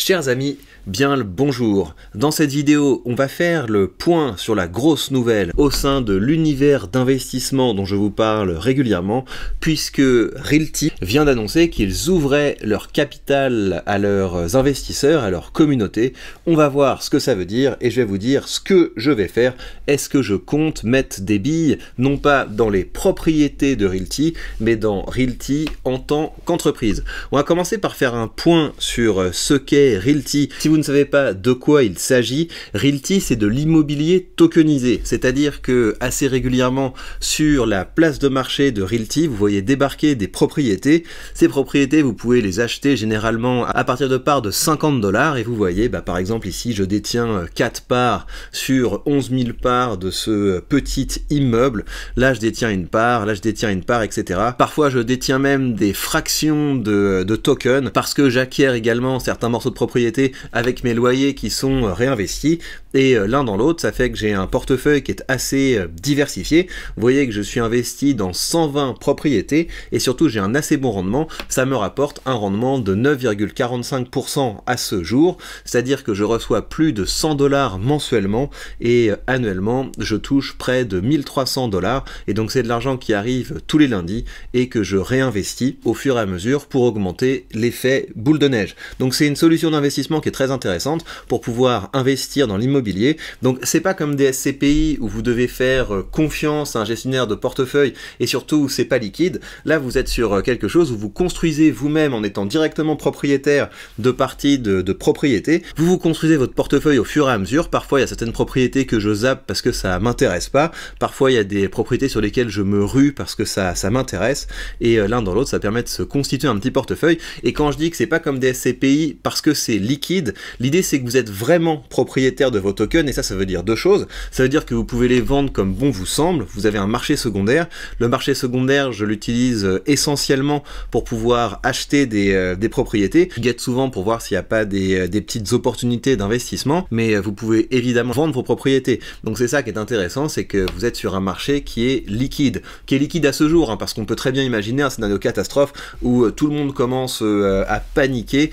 Chers amis, bien le bonjour. Dans cette vidéo, on va faire le point sur la grosse nouvelle au sein de l'univers d'investissement dont je vous parle régulièrement, puisque Realty vient d'annoncer qu'ils ouvraient leur capital à leurs investisseurs, à leur communauté. On va voir ce que ça veut dire et je vais vous dire ce que je vais faire. Est-ce que je compte mettre des billes, non pas dans les propriétés de Realty, mais dans Realty en tant qu'entreprise On va commencer par faire un point sur ce qu'est Realty, si vous ne savez pas de quoi il s'agit, Realty c'est de l'immobilier tokenisé, c'est-à-dire que assez régulièrement sur la place de marché de Realty, vous voyez débarquer des propriétés. Ces propriétés, vous pouvez les acheter généralement à partir de parts de 50 dollars et vous voyez, bah, par exemple ici, je détiens 4 parts sur 11 000 parts de ce petit immeuble. Là, je détiens une part, là, je détiens une part, etc. Parfois, je détiens même des fractions de, tokens parce que j'acquiers également certains morceaux de propriété avec mes loyers qui sont réinvestis et euh, l'un dans l'autre, ça fait que j'ai un portefeuille qui est assez euh, diversifié. Vous voyez que je suis investi dans 120 propriétés et surtout j'ai un assez bon rendement. Ça me rapporte un rendement de 9,45% à ce jour, c'est-à-dire que je reçois plus de 100 dollars mensuellement et euh, annuellement je touche près de 1300 dollars et donc c'est de l'argent qui arrive tous les lundis et que je réinvestis au fur et à mesure pour augmenter l'effet boule de neige. Donc c'est une solution d'investissement qui est très intéressante pour pouvoir investir dans l'immobilier donc c'est pas comme des SCPI où vous devez faire euh, confiance à un gestionnaire de portefeuille et surtout où c'est pas liquide. Là vous êtes sur euh, quelque chose où vous construisez vous-même en étant directement propriétaire de parties de, propriétés. propriété. Vous vous construisez votre portefeuille au fur et à mesure. Parfois il y a certaines propriétés que je zappe parce que ça m'intéresse pas. Parfois il y a des propriétés sur lesquelles je me rue parce que ça, ça m'intéresse. Et euh, l'un dans l'autre ça permet de se constituer un petit portefeuille. Et quand je dis que c'est pas comme des SCPI parce que c'est liquide, l'idée c'est que vous êtes vraiment propriétaire de votre token et ça, ça veut dire deux choses. Ça veut dire que vous pouvez les vendre comme bon vous semble, vous avez un marché secondaire. Le marché secondaire, je l'utilise euh, essentiellement pour pouvoir acheter euh, des, propriétés. Je guette souvent pour voir s'il n'y a pas euh, des, petites opportunités d'investissement, mais vous pouvez évidemment vendre vos propriétés. Donc c'est ça qui est intéressant, c'est que vous êtes sur un marché qui est liquide, qui est liquide à ce jour, hein, parce qu'on peut très bien imaginer un scénario catastrophe où tout le monde commence à paniquer,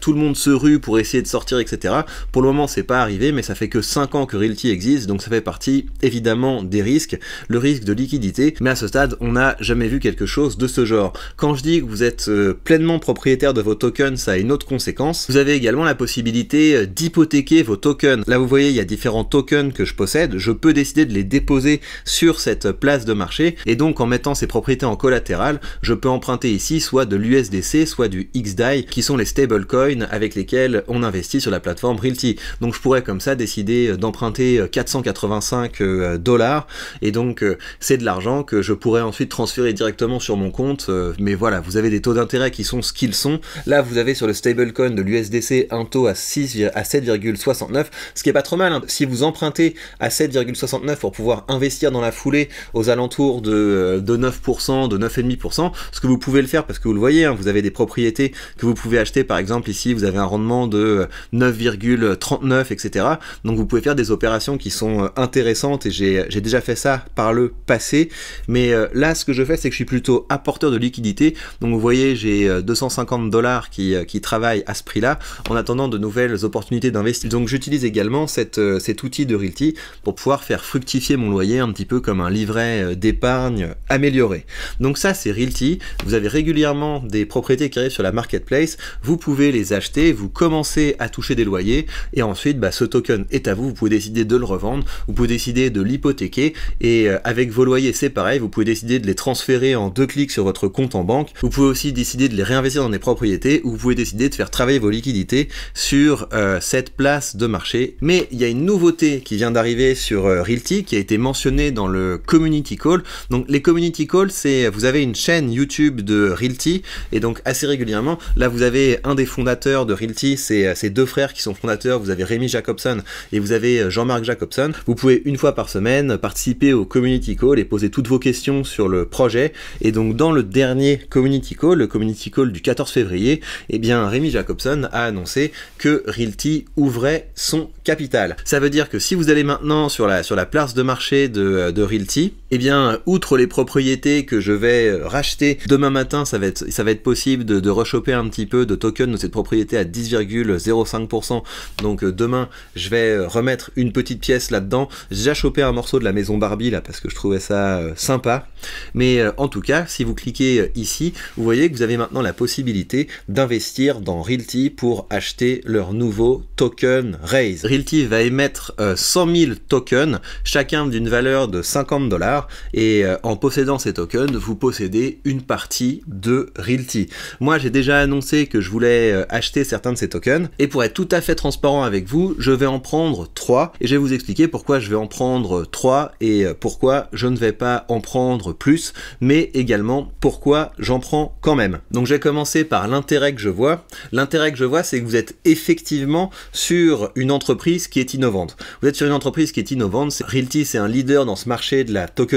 tout le monde se rue pour essayer de sortir, etc. Pour le moment, c'est pas arrivé, mais ça ça fait que 5 ans que Realty existe, donc ça fait partie évidemment des risques, le risque de liquidité, mais à ce stade, on n'a jamais vu quelque chose de ce genre. Quand je dis que vous êtes euh, pleinement propriétaire de vos tokens, ça a une autre conséquence. Vous avez également la possibilité euh, d'hypothéquer vos tokens. Là, vous voyez, il y a différents tokens que je possède, je peux décider de les déposer sur cette place de marché, et donc en mettant ces propriétés en collatéral, je peux emprunter ici soit de l'USDC, soit du XDAI, qui sont les stablecoins avec lesquels on investit sur la plateforme Realty. Donc je pourrais comme ça décidé euh, d'emprunter 485 euh, euh, dollars. Et donc, c'est de l'argent que je pourrais ensuite transférer directement sur mon compte. Mais voilà, vous avez des taux d'intérêt qui sont ce qu'ils sont. Là, vous avez sur le stablecoin de l'USDC un taux à, 6, à 7,69, ce qui est pas trop mal. Hein. Si vous empruntez à 7,69 pour pouvoir investir dans la foulée aux alentours de, de 9%, de 9,5%, ce que vous pouvez le faire parce que vous le voyez, hein, vous avez des propriétés que vous pouvez acheter. Par exemple, ici, vous avez un rendement de 9,39, etc. Donc vous pouvez faire des opérations qui sont euh, intéressantes et j'ai déjà fait ça par le passé. Mais euh, là, ce que je fais, c'est que je suis plutôt apporteur de liquidité. Donc vous voyez, j'ai 250 euh, dollars qui, travaillent à ce prix-là en attendant de nouvelles opportunités d'investissement. Donc j'utilise également cette, cet outil de Realty pour pouvoir faire fructifier mon loyer un petit peu comme un livret d'épargne amélioré. Donc ça, c'est Realty. Vous avez régulièrement des propriétés qui arrivent sur la marketplace. Vous pouvez les acheter, vous commencez à toucher des loyers et ensuite, bah, ce token est à vous, vous pouvez décider de le revendre, vous pouvez décider de l'hypothéquer, et euh, avec vos loyers c'est pareil, vous pouvez décider de les transférer en deux clics sur votre compte en banque, vous pouvez aussi décider de les réinvestir dans des propriétés, ou vous pouvez décider de faire travailler vos liquidités sur euh, cette place de marché. Mais il y a une nouveauté qui vient d'arriver sur euh, Realty, qui a été mentionnée dans le Community Call. Donc les Community Call, c'est vous avez une chaîne YouTube de Realty, et donc assez régulièrement, là vous avez un des fondateurs de Realty, c'est ses deux frères qui sont fondateurs, vous avez Rémi Jacobson et vous avez euh, Jean-Marc Jacobson. Vous pouvez une fois par semaine participer au community call et poser toutes vos questions sur le projet. Et donc dans le dernier community call, le community call du 14 février, eh bien Rémi Jacobson a annoncé que Realty ouvrait son capital. Ça veut dire que si vous allez maintenant sur la, place de marché de euh, Realty, eh bien, outre les propriétés que je vais euh, racheter demain matin, ça va être, ça va être possible de, de rechoper un petit peu de token de cette propriété à 10,05%. Donc euh, demain, je vais euh, remettre une petite pièce là-dedans. J'ai chopé un morceau de la maison Barbie là parce que je trouvais ça sympa. Mais en tout cas, si vous cliquez ici, vous voyez que vous avez maintenant la possibilité d'investir dans Realty pour acheter leur nouveau token Raise. Realty va émettre 100 000 tokens, chacun d'une valeur de 50 dollars et euh, en possédant ces tokens, vous possédez une partie de Realty. Moi, j'ai déjà annoncé que je voulais euh, acheter certains de ces tokens. Et pour être tout à fait transparent avec vous, je vais en prendre 3. Et je vais vous expliquer pourquoi je vais en prendre 3 et euh, pourquoi je ne vais pas en prendre plus, mais également pourquoi j'en prends quand même. Donc, je vais commencer par l'intérêt que je vois. L'intérêt que je vois, c'est que vous êtes effectivement sur une entreprise qui est innovante. Vous êtes sur une entreprise qui est innovante. Realty, c'est un leader dans ce marché de la tokenisation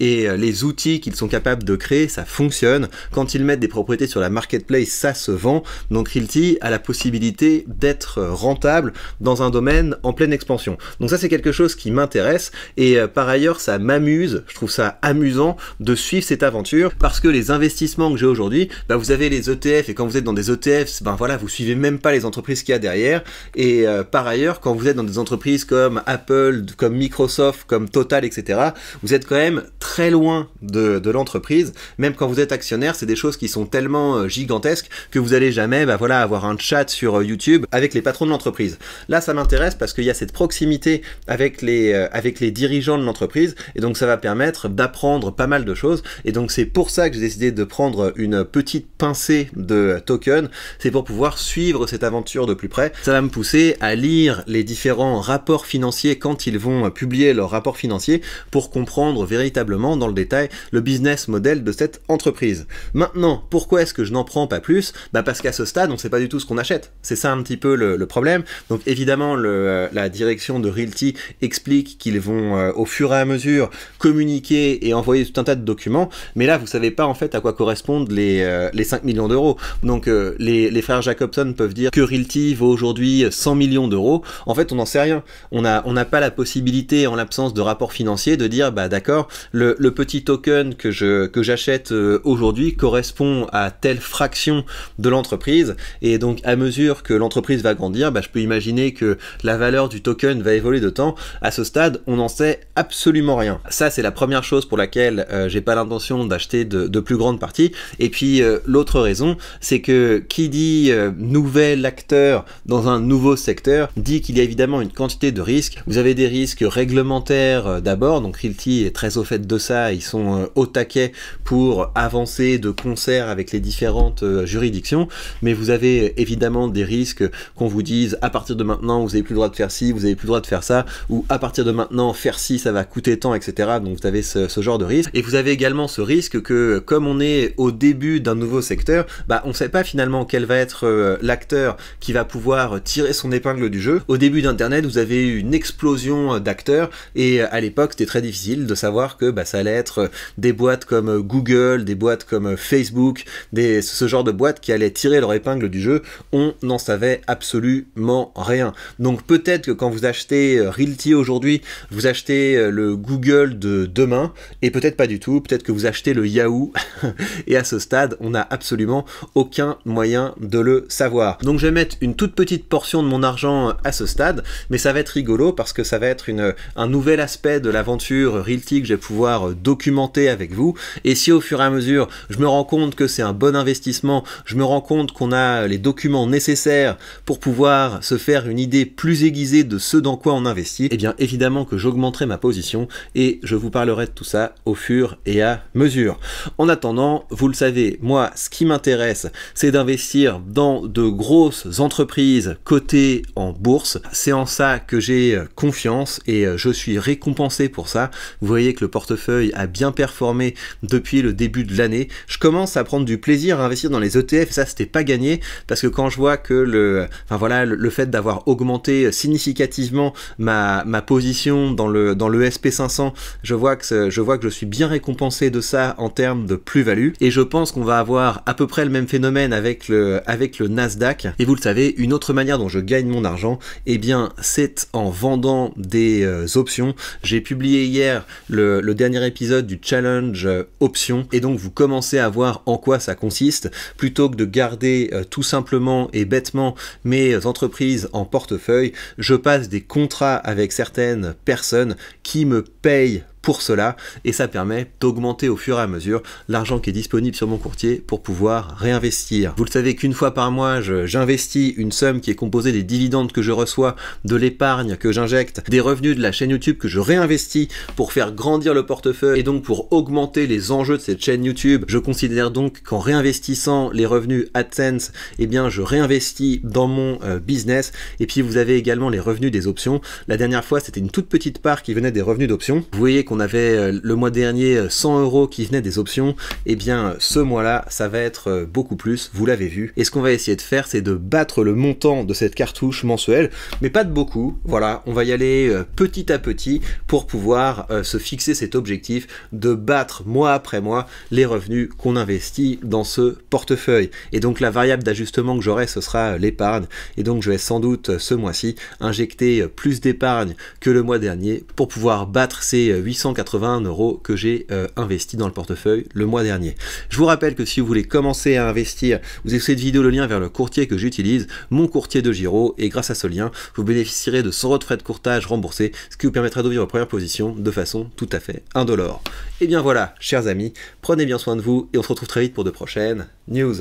et euh, les outils qu'ils sont capables de créer, ça fonctionne. Quand ils mettent des propriétés sur la marketplace, ça se vend. Donc Realty a la possibilité d'être euh, rentable dans un domaine en pleine expansion. Donc ça c'est quelque chose qui m'intéresse et euh, par ailleurs ça m'amuse, je trouve ça amusant de suivre cette aventure parce que les investissements que j'ai aujourd'hui, bah, vous avez les ETF et quand vous êtes dans des ETF, ben voilà, vous suivez même pas les entreprises qu'il y a derrière et par ailleurs quand vous êtes dans des entreprises comme Apple, comme Microsoft, comme Total, etc vous êtes quand même très loin de, l'entreprise. Même quand vous êtes actionnaire, c'est des choses qui sont tellement euh, gigantesques que vous n'allez jamais bah voilà, avoir un chat sur euh, YouTube avec les patrons de l'entreprise. Là, ça m'intéresse parce qu'il y a cette proximité avec les, euh, avec les dirigeants de l'entreprise et donc ça va permettre d'apprendre pas mal de choses. Et donc c'est pour ça que j'ai décidé de prendre une petite pincée de token. C'est pour pouvoir suivre cette aventure de plus près. Ça va me pousser à lire les différents rapports financiers quand ils vont publier leurs rapports financiers pour comprendre véritablement dans le détail le business model de cette entreprise. Maintenant, pourquoi est-ce que je n'en prends pas plus bah Parce qu'à ce stade, on ne sait pas du tout ce qu'on achète. C'est ça un petit peu le, problème. Donc évidemment, euh, la direction de Realty explique qu'ils vont euh, au fur et à mesure communiquer et envoyer tout un tas de documents. Mais là, vous savez pas en fait à quoi correspondent les, 5 euh, millions d'euros. Donc les, frères Jacobson peuvent dire que Realty vaut aujourd'hui 100 millions d'euros. En fait, on n'en sait rien. On n'a on pas la possibilité, en l'absence de rapports financiers de dire bah d'accord, le, petit token que je que j'achète euh, aujourd'hui correspond à telle fraction de l'entreprise et donc à mesure que l'entreprise va grandir, bah, je peux imaginer que la valeur du token va évoluer de temps. À ce stade, on n'en sait absolument rien. Ça c'est la première chose pour laquelle euh, j'ai pas l'intention d'acheter de, plus grandes partie. Et puis euh, l'autre raison, c'est que qui dit nouvel acteur dans un nouveau secteur dit qu'il y a évidemment une quantité de risques. Vous avez des risques réglementaires d'abord, donc est très au fait de ça, ils sont euh, au taquet pour avancer de concert avec les différentes euh, juridictions, mais vous avez euh, évidemment des risques qu'on vous dise à partir de maintenant vous n'avez plus le droit de faire ci, vous n'avez plus le droit de faire ça, ou à partir de maintenant faire ci ça va coûter tant, etc. Donc vous avez ce, ce genre de risque. Et vous avez également ce risque que comme on est au début d'un nouveau secteur, bah on ne sait pas finalement quel va être l'acteur qui va pouvoir tirer son épingle du jeu. Au début d'Internet, vous avez eu une explosion d'acteurs et à l'époque c'était très difficile de savoir que bah, ça allait être euh, des boîtes comme euh, Google, des boîtes comme euh, Facebook, ce genre de boîtes qui allaient tirer leur épingle du jeu, on n'en savait absolument rien. Donc peut-être que quand vous achetez Realty aujourd'hui, vous achetez le Google de demain, et peut-être pas du tout, peut-être que vous achetez le Yahoo, et à ce stade, on n'a absolument aucun moyen de le savoir. Donc je vais mettre une toute petite portion de mon argent à ce stade, mais ça va être rigolo parce que ça va être un nouvel aspect de l'aventure Realty que je vais pouvoir euh, documenter avec vous. Et si au fur et à mesure, je me rends compte que c'est un bon investissement, je me rends compte qu'on a les documents nécessaires pour pouvoir se faire une idée plus aiguisée de ce dans quoi on investit, et eh bien évidemment que j'augmenterai ma position et je vous parlerai de tout ça au fur et à mesure. En attendant, vous le savez, moi, ce qui m'intéresse, c'est d'investir dans de grosses entreprises cotées en bourse. C'est en ça que j'ai euh, confiance et euh, je suis récompensé pour ça. Vous voyez que le portefeuille a bien performé depuis le début de l'année. Je commence à prendre du plaisir à investir dans les ETF, ça c'était pas gagné, parce que quand je vois que le, voilà, le, fait d'avoir augmenté significativement ma, position dans le, dans le SP500, je vois, que je vois que je suis bien récompensé de ça en termes de plus-value. Et je pense qu'on va avoir à peu près le même phénomène avec le, avec le Nasdaq. Et vous le savez, une autre manière dont je gagne mon argent, eh bien c'est en vendant des euh, options. J'ai publié hier le, dernier épisode du challenge euh, option et donc vous commencez à voir en quoi ça consiste plutôt que de garder euh, tout simplement et bêtement mes entreprises en portefeuille je passe des contrats avec certaines personnes qui me payent pour cela et ça permet d'augmenter au fur et à mesure l'argent qui est disponible sur mon courtier pour pouvoir réinvestir. Vous le savez qu'une fois par mois, j'investis une somme qui est composée des dividendes que je reçois, de l'épargne que j'injecte, des revenus de la chaîne YouTube que je réinvestis pour faire grandir le portefeuille et donc pour augmenter les enjeux de cette chaîne YouTube. Je considère donc qu'en réinvestissant les revenus AdSense, eh bien je réinvestis dans mon euh, business et puis vous avez également les revenus des options. La dernière fois, c'était une toute petite part qui venait des revenus d'options. Vous voyez avait euh, le mois dernier 100 euh, euros qui venaient des options, et eh bien euh, ce mois-là, ça va être beaucoup plus, vous l'avez vu. Et ce qu'on va essayer de faire, c'est de battre le montant de cette cartouche mensuelle, mais pas de beaucoup. Voilà, on va y aller petit à petit pour pouvoir se fixer cet objectif de battre mois après mois les revenus qu'on investit dans ce portefeuille. Et donc la variable d'ajustement que j'aurai, ce sera l'épargne. Et donc je vais sans doute ce mois-ci injecter plus d'épargne que le mois dernier pour pouvoir battre ces 800 181 euros que j'ai euh, investi dans le portefeuille le mois dernier. Je vous rappelle que si vous voulez commencer à investir, vous avez cette vidéo le lien vers le courtier que j'utilise, mon courtier de Giro, et grâce à ce lien, vous bénéficierez de 100 euros de frais de courtage remboursés, ce qui vous permettra d'ouvrir vos premières positions de façon tout à fait indolore. Et eh bien voilà, chers amis, prenez bien soin de vous et on se retrouve très vite pour de prochaines news.